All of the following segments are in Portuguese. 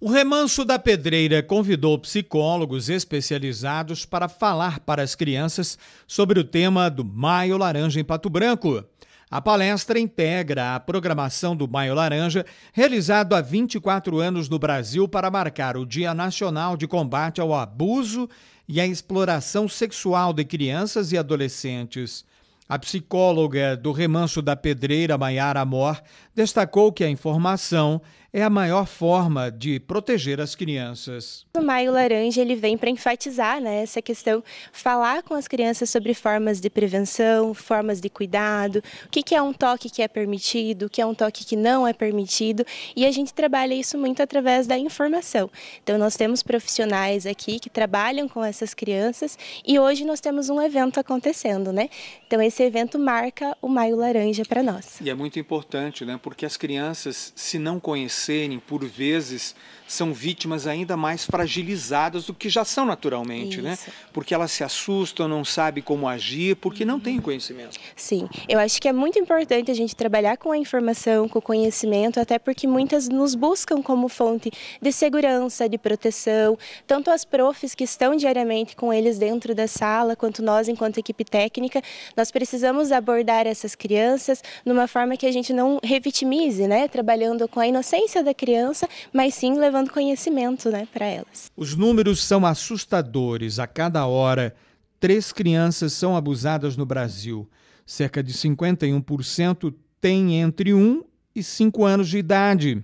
O Remanso da Pedreira convidou psicólogos especializados para falar para as crianças sobre o tema do Maio Laranja em Pato Branco. A palestra integra a programação do Maio Laranja, realizado há 24 anos no Brasil para marcar o Dia Nacional de Combate ao Abuso e à Exploração Sexual de Crianças e Adolescentes. A psicóloga do Remanso da Pedreira, Maiara Amor, destacou que a informação é a maior forma de proteger as crianças. O Maio Laranja ele vem para enfatizar né, essa questão, falar com as crianças sobre formas de prevenção, formas de cuidado, o que, que é um toque que é permitido, o que é um toque que não é permitido, e a gente trabalha isso muito através da informação. Então nós temos profissionais aqui que trabalham com essas crianças e hoje nós temos um evento acontecendo, né? Então esse evento marca o Maio Laranja para nós. E é muito importante, né? Porque as crianças, se não conhecerem serem, por vezes, são vítimas ainda mais fragilizadas do que já são naturalmente, né? Isso. né? Porque elas se assustam, não sabem como agir, porque não têm uhum. conhecimento. Sim, eu acho que é muito importante a gente trabalhar com a informação, com o conhecimento, até porque muitas nos buscam como fonte de segurança, de proteção, tanto as profs que estão diariamente com eles dentro da sala, quanto nós enquanto equipe técnica, nós precisamos abordar essas crianças numa forma que a gente não revitimize, né? Trabalhando com a inocência vivência da criança, mas sim levando conhecimento né, para elas. Os números são assustadores. A cada hora, três crianças são abusadas no Brasil. Cerca de 51% têm entre 1 e 5 anos de idade.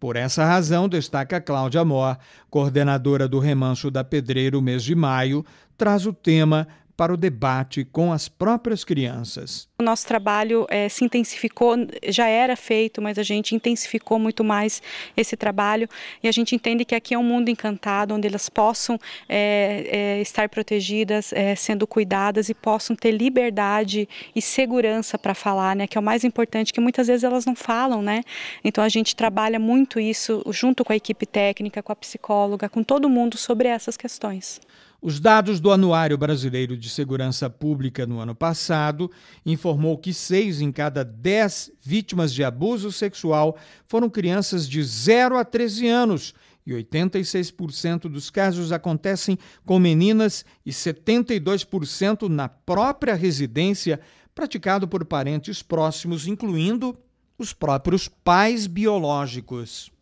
Por essa razão, destaca Cláudia Mor, coordenadora do Remancho da Pedreira, o mês de maio, traz o tema para o debate com as próprias crianças. O nosso trabalho é, se intensificou, já era feito, mas a gente intensificou muito mais esse trabalho e a gente entende que aqui é um mundo encantado onde elas possam é, é, estar protegidas, sendo cuidadas e possam ter liberdade e segurança para falar, né? Que é o mais importante, que muitas vezes elas não falam, né? Então a gente trabalha muito isso junto com a equipe técnica, com a psicóloga, com todo mundo sobre essas questões. Os dados do Anuário Brasileiro de Segurança Pública no ano passado informou que seis em cada dez vítimas de abuso sexual foram crianças de 0 a 13 anos e 86% dos casos acontecem com meninas e 72% na própria residência, praticado por parentes próximos, incluindo os próprios pais biológicos.